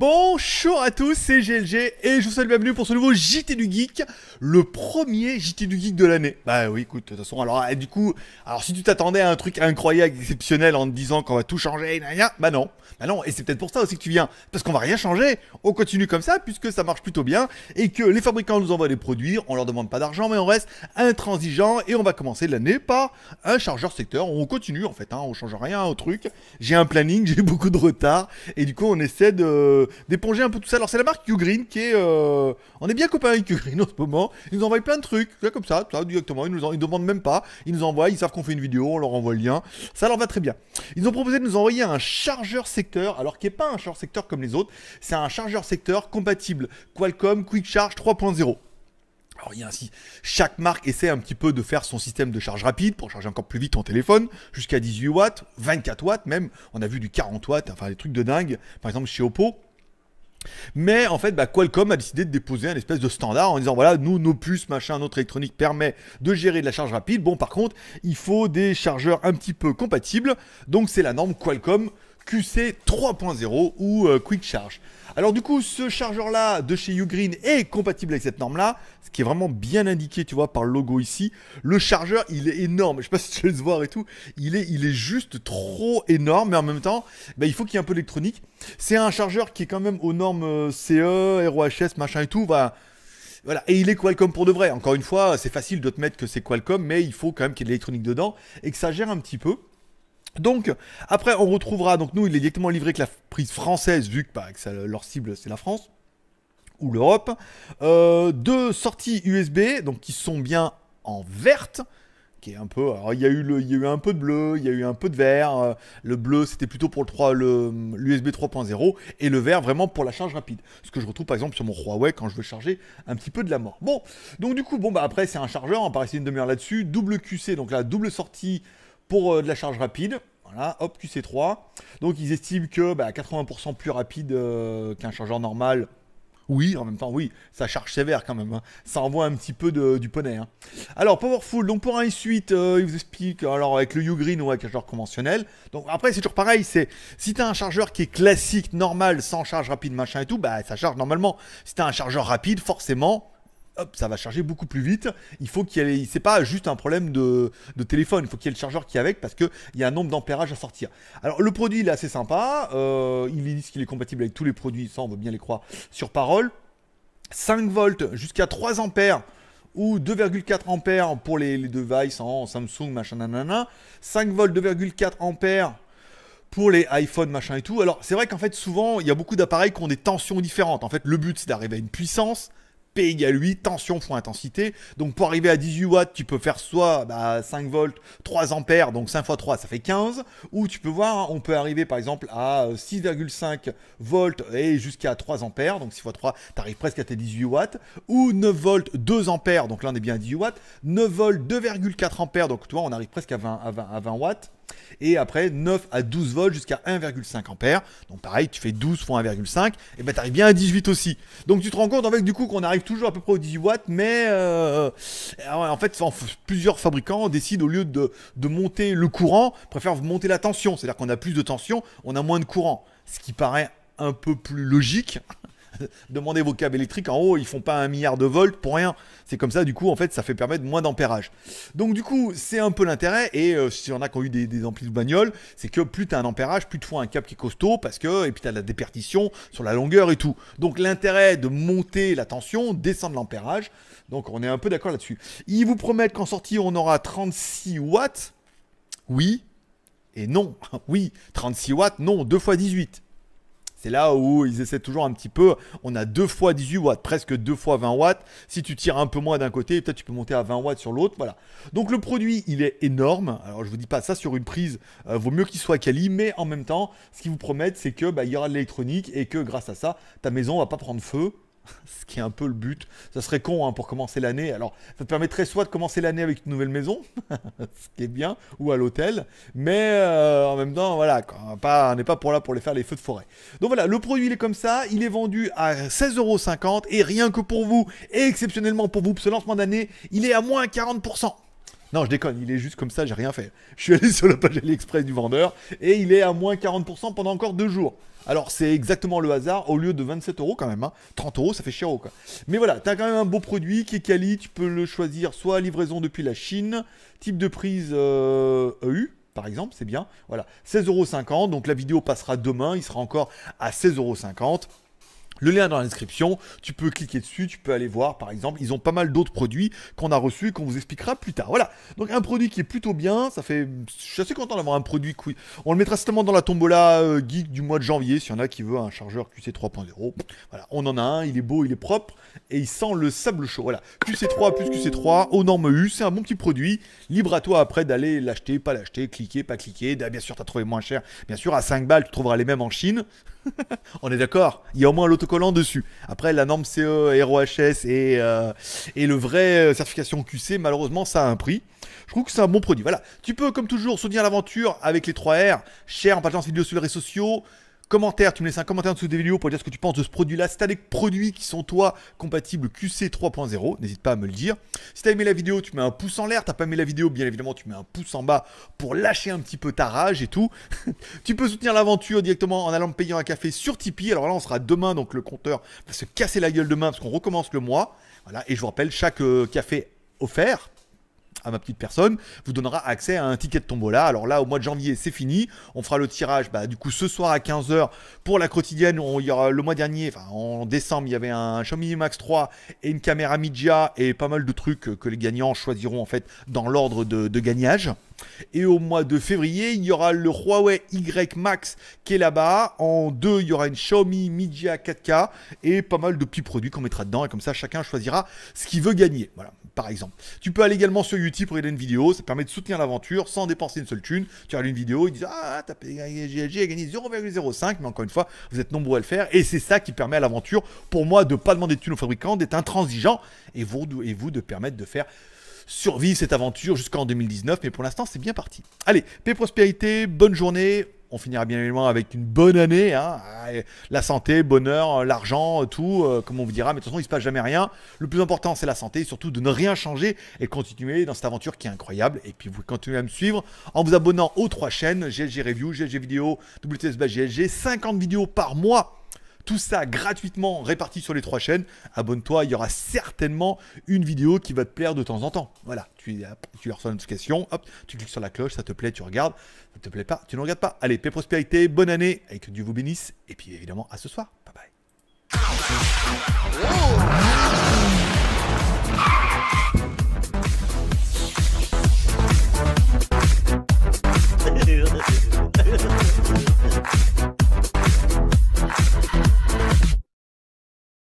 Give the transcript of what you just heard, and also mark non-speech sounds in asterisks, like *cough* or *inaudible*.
Bonjour à tous, c'est GLG et je vous souhaite bienvenue pour ce nouveau JT du Geek, le premier JT du Geek de l'année. Bah oui, écoute, de toute façon, alors eh, du coup, alors si tu t'attendais à un truc incroyable, exceptionnel en te disant qu'on va tout changer, bah non, bah non, et c'est peut-être pour ça aussi que tu viens, parce qu'on va rien changer, on continue comme ça puisque ça marche plutôt bien et que les fabricants nous envoient des produits, on leur demande pas d'argent mais on reste intransigeant et on va commencer l'année par un chargeur secteur, on continue en fait, hein, on change rien au truc. J'ai un planning, *laughs* j'ai beaucoup de retard et du coup on essaie de d'éponger un peu tout ça. Alors c'est la marque Ugreen qui est... Euh, on est bien copains avec Ugreen en ce moment. Ils nous envoient plein de trucs, comme ça, directement. Ils nous en... ils demandent même pas. Ils nous envoient, ils savent qu'on fait une vidéo, on leur envoie le lien. Ça leur va très bien. Ils ont proposé de nous envoyer un chargeur secteur, alors qui n'est pas un chargeur secteur comme les autres. C'est un chargeur secteur compatible Qualcomm Quick Charge 3.0. Alors, il y a ainsi, chaque marque essaie un petit peu de faire son système de charge rapide pour charger encore plus vite ton téléphone, jusqu'à 18 watts, 24 watts même. On a vu du 40 watts, enfin des trucs de dingue. Par exemple, chez Oppo, mais en fait, bah, Qualcomm a décidé de déposer un espèce de standard en disant voilà, nous, nos puces, machin, notre électronique permet de gérer de la charge rapide. Bon, par contre, il faut des chargeurs un petit peu compatibles. Donc, c'est la norme Qualcomm QC 3.0 ou euh, Quick Charge. Alors du coup, ce chargeur-là de chez Ugreen est compatible avec cette norme-là, ce qui est vraiment bien indiqué, tu vois, par le logo ici. Le chargeur, il est énorme, je sais pas si tu le voir et tout, il est, il est juste trop énorme, mais en même temps, bah, il faut qu'il y ait un peu d'électronique. C'est un chargeur qui est quand même aux normes euh, CE, ROHS, machin et tout, bah, voilà. Et il est Qualcomm pour de vrai. Encore une fois, c'est facile de te mettre que c'est Qualcomm, mais il faut quand même qu'il y ait de l'électronique dedans et que ça gère un petit peu. Donc, après, on retrouvera, donc nous, il est directement livré avec la prise française, vu que, bah, leur cible, c'est la France ou l'Europe. Euh, deux sorties USB, donc qui sont bien en verte, qui est un peu. Alors, il y, a eu il eu un peu de bleu, il y a eu un peu de vert. Euh, le bleu, c'était plutôt pour le l'USB 3.0, et le vert, vraiment pour la charge rapide. Ce que je retrouve par exemple sur mon Huawei quand je veux charger un petit peu de la mort. Bon, donc du coup, bon, bah après, c'est un chargeur, on va rester une demi-heure là-dessus. Double QC, donc la double sortie pour euh, de la charge rapide. Voilà, hop, QC3. Donc ils estiment que bah, 80% plus rapide euh, qu'un chargeur normal. Oui, en même temps, oui, ça charge sévère quand même. Hein. Ça envoie un petit peu du poney. Hein. Alors, Powerful, donc pour un i8, il vous explique, alors avec le U-Green ou avec un chargeur conventionnel. Donc après, c'est toujours pareil, c'est si t'as un chargeur qui est classique, normal, sans charge rapide, machin et tout, bah ça charge normalement. Si t'as un chargeur rapide, forcément, hop, ça va charger beaucoup plus vite. Il faut qu'il y ait, c'est pas juste un problème de, téléphone, il faut qu'il y ait le chargeur qui est avec parce qu'il y a un nombre d'ampérages à sortir. Alors le produit il est assez sympa, euh, ils disent qu'il est compatible avec tous les produits, ça on veut bien les croire sur parole. 5 volts jusqu'à 3 ampères ou 2,4 ampères pour les, les devices en Samsung, machin, nanana. 5 volts, 2,4 ampères pour les iPhone machin et tout. Alors, c'est vrai qu'en fait, souvent, il y a beaucoup d'appareils qui ont des tensions différentes. En fait, le but, c'est d'arriver à une puissance égale 8, tension fois intensité. Donc pour arriver à 18 watts, tu peux faire soit 5 bah, volts, 3 ampères, donc 5 fois 3, ça fait 15. Ou tu peux voir, hein, on peut arriver par exemple à 6,5 euh, volts et jusqu'à 3 ampères, donc 6 fois 3, tu arrives presque à tes 18 watts. Ou 9 volts, 2 ampères, donc là on est bien à 18 watts. 9 volts, 2,4 ampères, donc toi on arrive presque à 20, à 20, à 20 watts. Et après, 9 à 12 volts jusqu'à 1,5 ampères. Donc pareil, tu fais 12 fois 1,5, et ben t'arrives bien à 18 aussi. Donc tu te rends compte avec du coup qu'on arrive toujours à peu près aux 18 watts, mais euh, en fait, plusieurs fabricants décident au lieu de, de monter le courant, préfèrent monter la tension. C'est-à-dire qu'on a plus de tension, on a moins de courant. Ce qui paraît un peu plus logique. *laughs* Demandez vos câbles électriques. En haut, ils font pas un milliard de volts pour rien. C'est comme ça, du coup, en fait, ça fait permettre moins d'ampérage. Donc, du coup, c'est un peu l'intérêt. Et euh, si on a qui ont eu des, amplis de bagnole, c'est que plus tu as un ampérage, plus tu fois un câble qui est costaud parce que, et puis tu as la dépertition sur la longueur et tout. Donc, l'intérêt de monter la tension, descendre l'ampérage. Donc, on est un peu d'accord là-dessus. Ils vous promettent qu'en sortie, on aura 36 watts. Oui, et non, *laughs* oui, 36 watts, non, 2 x 18. C'est là où ils essaient toujours un petit peu. On a 2 fois 18 watts, presque 2 fois 20 watts. Si tu tires un peu moins d'un côté, peut-être tu peux monter à 20 watts sur l'autre. Voilà. Donc le produit, il est énorme. Alors je vous dis pas ça sur une prise, il euh, vaut mieux qu'il soit quali, mais en même temps, ce qu'ils vous promettent, c'est que bah, il y aura de l'électronique et que grâce à ça, ta maison va pas prendre feu *laughs* ce qui est un peu le but. Ça serait con hein, pour commencer l'année. Alors, ça te permettrait soit de commencer l'année avec une nouvelle maison, *laughs* ce qui est bien, ou à l'hôtel, mais euh, en même temps, voilà, on n'est pas pour là pour les faire les feux de forêt. Donc voilà, le produit il est comme ça, il est vendu à 16,50€ et rien que pour vous, et exceptionnellement pour vous, ce lancement d'année, il est à moins 40%. Non, je déconne, il est juste comme ça, j'ai rien fait. Je suis allé *laughs* sur la page AliExpress du vendeur et il est à moins 40% pendant encore deux jours. Alors, c'est exactement le hasard, au lieu de 27 euros quand même, hein, 30 euros, ça fait cher, quoi. Mais voilà, as quand même un beau produit qui est quali, tu peux le choisir soit livraison depuis la Chine, type de prise EU, e par exemple, c'est bien. Voilà, 16,50€, donc la vidéo passera demain, il sera encore à 16,50€. Le lien dans la description, tu peux cliquer dessus, tu peux aller voir par exemple, ils ont pas mal d'autres produits qu'on a reçus et qu'on vous expliquera plus tard. Voilà, donc un produit qui est plutôt bien, ça fait... Je suis assez content d'avoir un produit... Qui... On le mettra certainement dans la tombola euh, geek du mois de janvier, s'il y en a qui veut un chargeur QC 3.0. Voilà, on en a un, il est beau, il est propre, et il sent le sable chaud. Voilà, QC3 plus QC3, au norme U, c'est un bon petit produit, libre à toi après d'aller l'acheter, pas l'acheter, cliquer, pas cliquer, bah, bien sûr tu as trouvé moins cher, bien sûr à 5 balles tu trouveras les mêmes en Chine, *laughs* on est d'accord, il y a au moins l'auto collant dessus. Après, la norme CE, ROHS et, euh, et le vrai euh, certification QC, malheureusement, ça a un prix. Je trouve que c'est un bon produit. Voilà. Tu peux, comme toujours, soutenir l'aventure avec les 3 R, cher en partageant ces vidéos sur les réseaux sociaux, Commentaire, tu me laisses un commentaire en dessous des vidéos pour dire ce que tu penses de ce produit-là. Si tu des produits qui sont toi compatibles QC 3.0, n'hésite pas à me le dire. Si tu as aimé la vidéo, tu mets un pouce en l'air. T'as pas aimé la vidéo, bien évidemment, tu mets un pouce en bas pour lâcher un petit peu ta rage et tout. *laughs* tu peux soutenir l'aventure directement en allant me payer un café sur Tipeee. Alors là, on sera demain, donc le compteur va se casser la gueule demain parce qu'on recommence le mois. Voilà, et je vous rappelle, chaque euh, café offert à ma petite personne, vous donnera accès à un ticket de tombola. Alors là, au mois de janvier, c'est fini. On fera le tirage, bah, du coup, ce soir à 15h pour la quotidienne. On, y aura, le mois dernier, enfin, en décembre, il y avait un Xiaomi Max 3 et une caméra Midja et pas mal de trucs que les gagnants choisiront, en fait, dans l'ordre de, de gagnage. Et au mois de février, il y aura le Huawei Y Max qui est là-bas. En deux, il y aura une Xiaomi Media 4K et pas mal de petits produits qu'on mettra dedans. Et comme ça, chacun choisira ce qu'il veut gagner. Voilà, par exemple. Tu peux aller également sur YouTube pour regarder une vidéo. Ça permet de soutenir l'aventure sans dépenser une seule thune. Tu regardes une vidéo, ils disent Ah, t'as gagné 0,05. Mais encore une fois, vous êtes nombreux à le faire. Et c'est ça qui permet à l'aventure, pour moi, de ne pas demander de thunes aux fabricants, d'être intransigeant et vous de permettre de faire survivre cette aventure jusqu'en 2019. Mais pour l'instant, c'est bien parti. Allez, paix, prospérité, bonne journée. On finira bien évidemment avec une bonne année. Hein. Ah, la santé, bonheur, euh, l'argent, euh, tout, euh, comme on vous dira. Mais de toute façon, il ne se passe jamais rien. Le plus important, c'est la santé. surtout, de ne rien changer et continuer dans cette aventure qui est incroyable. Et puis, vous continuez à me suivre en vous abonnant aux trois chaînes GLG Review, GLG Vidéo, WTS GLG. 50 vidéos par mois tout ça gratuitement réparti sur les trois chaînes. Abonne-toi, il y aura certainement une vidéo qui va te plaire de temps en temps. Voilà, tu, tu reçois une notification, hop, tu cliques sur la cloche, ça te plaît, tu regardes. Ça te plaît pas, tu ne regardes pas. Allez, paix, prospérité, bonne année, et que Dieu vous bénisse. Et puis évidemment, à ce soir.